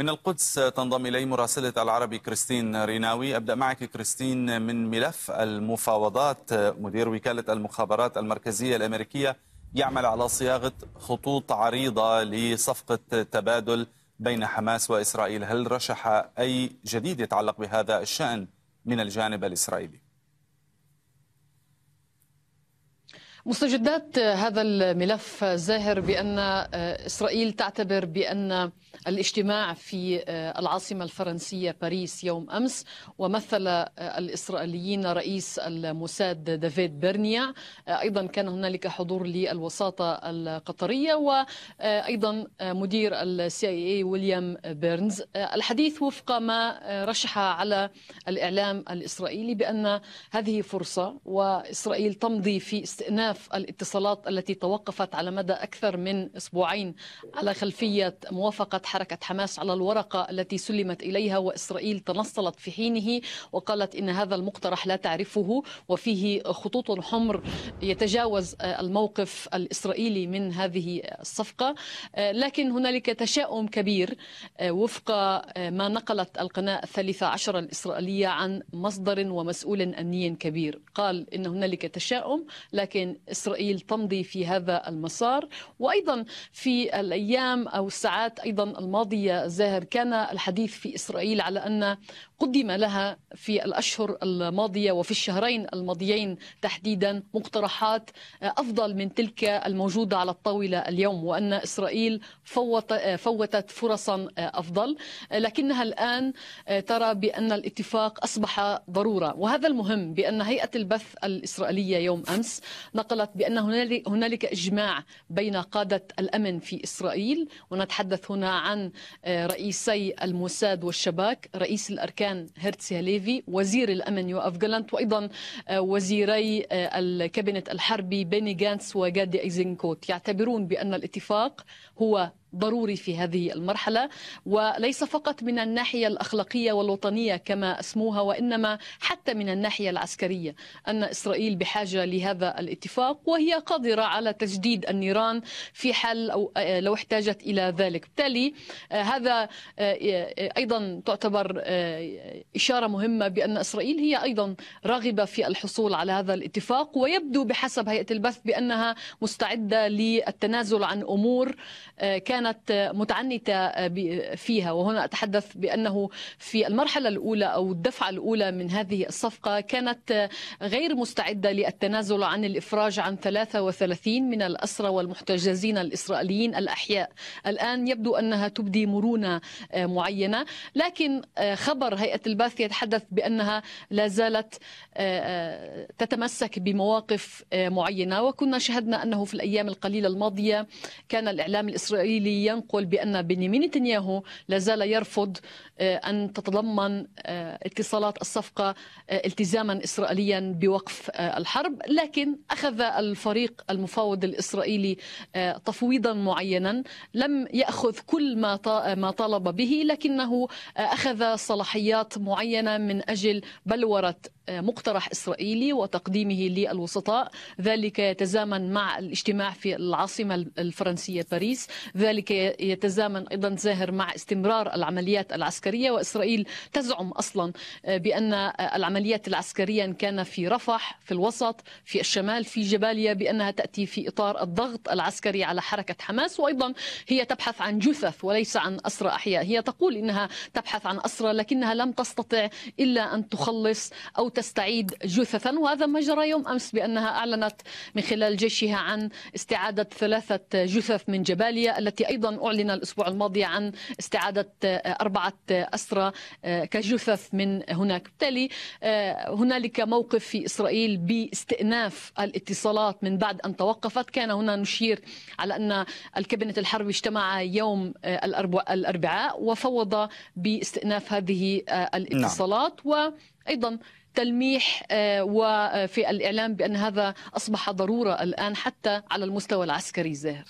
من القدس تنضم إلي مراسلة العربي كريستين ريناوي أبدأ معك كريستين من ملف المفاوضات مدير وكالة المخابرات المركزية الأمريكية يعمل على صياغة خطوط عريضة لصفقة تبادل بين حماس وإسرائيل هل رشح أي جديد يتعلق بهذا الشأن من الجانب الإسرائيلي؟ مستجدات هذا الملف الزاهر بأن آه، إسرائيل تعتبر بأن الاجتماع في آه، العاصمة الفرنسية باريس يوم أمس ومثل آه، الإسرائيليين رئيس الموساد دافيد بيرنيا أيضا كان هنالك حضور للوساطة القطرية وأيضا مدير السي اي اي ويليام بيرنز الحديث وفق ما رشح على الإعلام الإسرائيلي بأن هذه فرصة وإسرائيل تمضي في استئناف آلاف الاتصالات التي توقفت على مدى أكثر من أسبوعين على خلفية موافقة حركة حماس على الورقة التي سلمت إليها وإسرائيل تنصلت في حينه وقالت إن هذا المقترح لا تعرفه وفيه خطوط حمر يتجاوز الموقف الإسرائيلي من هذه الصفقة لكن هنالك تشاؤم كبير وفق ما نقلت القناة الثالثة عشر الإسرائيلية عن مصدر ومسؤول أمني كبير قال إن هنالك تشاؤم لكن إسرائيل تمضي في هذا المسار وأيضا في الأيام أو الساعات أيضا الماضية زاهر كان الحديث في إسرائيل على أن قدم لها في الأشهر الماضية وفي الشهرين الماضيين تحديدا مقترحات أفضل من تلك الموجودة على الطاولة اليوم وأن إسرائيل فوتت فرصا أفضل لكنها الآن ترى بأن الاتفاق أصبح ضرورة وهذا المهم بأن هيئة البث الإسرائيلية يوم أمس عرقلت بأن هنالك إجماع بين قادة الأمن في إسرائيل ونتحدث هنا عن آه، رئيسي الموساد والشباك رئيس الأركان هيرتسي هليفي وزير الأمن يوف جالانت وأيضا آه، وزيري آه، الكابينت الحربي بيني جانس وجادي إيزنكوت يعتبرون بأن الاتفاق هو ضروري في هذه المرحلة وليس فقط من الناحية الأخلاقية والوطنية كما أسموها وإنما حتى من الناحية العسكرية أن إسرائيل بحاجة لهذا الاتفاق وهي قادرة على تجديد النيران في حال أو آه، لو احتاجت إلى ذلك بالتالي آه، هذا آه، أيضا تعتبر إشارة مهمة بأن إسرائيل هي أيضا راغبة في الحصول على هذا الاتفاق ويبدو بحسب هيئة البث بأنها مستعدة للتنازل عن أمور كان كانت متعنتة فيها وهنا أتحدث بأنه في المرحلة الأولى أو الدفعة الأولى من هذه الصفقة كانت غير مستعدة للتنازل عن الإفراج عن 33 من الأسرى والمحتجزين الإسرائيليين الأحياء الآن يبدو أنها تبدي مرونة معينة لكن خبر هيئة الباث يتحدث بأنها لا زالت تتمسك بمواقف معينة وكنا شهدنا أنه في الأيام القليلة الماضية كان الإعلام الإسرائيلي الذي ينقل بأن بنيامين نتنياهو لا زال يرفض آه، أن تتضمن آه، اتصالات الصفقة آه، التزاما إسرائيليا بوقف الحرب لكن أخذ الفريق المفاوض الإسرائيلي تفويضا معينا لم يأخذ كل ما طالب به لكنه أخذ صلاحيات معينة من أجل بلورة مقترح إسرائيلي وتقديمه للوسطاء ذلك يتزامن مع الاجتماع في العاصمة الفرنسية باريس ذلك يتزامن أيضا زاهر مع استمرار العمليات العسكرية وإسرائيل تزعم أصلا بأن العمليات العسكرية إن كان في رفح في الوسط في الشمال في جباليا بأنها تأتي في إطار الضغط العسكري على حركة حماس وأيضا هي تبحث عن جثث وليس عن أسرى أحياء هي تقول إنها تبحث عن أسرى لكنها لم تستطع إلا أن تخلص أو تستعيد جثثا وهذا ما جرى يوم أمس بأنها أعلنت من خلال جيشها عن استعادة ثلاثة جثث من جباليا التي أيضا أعلن الأسبوع الماضي عن استعادة أربعة أسرى آه، كجثث من هناك بالتالي آه، هنالك موقف في إسرائيل باستئناف الاتصالات من بعد أن توقفت كان هنا نشير على أن الكابينة الحربي اجتمع يوم آه، الأربعاء وفوض باستئناف هذه نعم. الاتصالات نعم. وأيضا تلميح آه، وفي الإعلام بأن هذا أصبح ضرورة الآن حتى على المستوى العسكري زاهر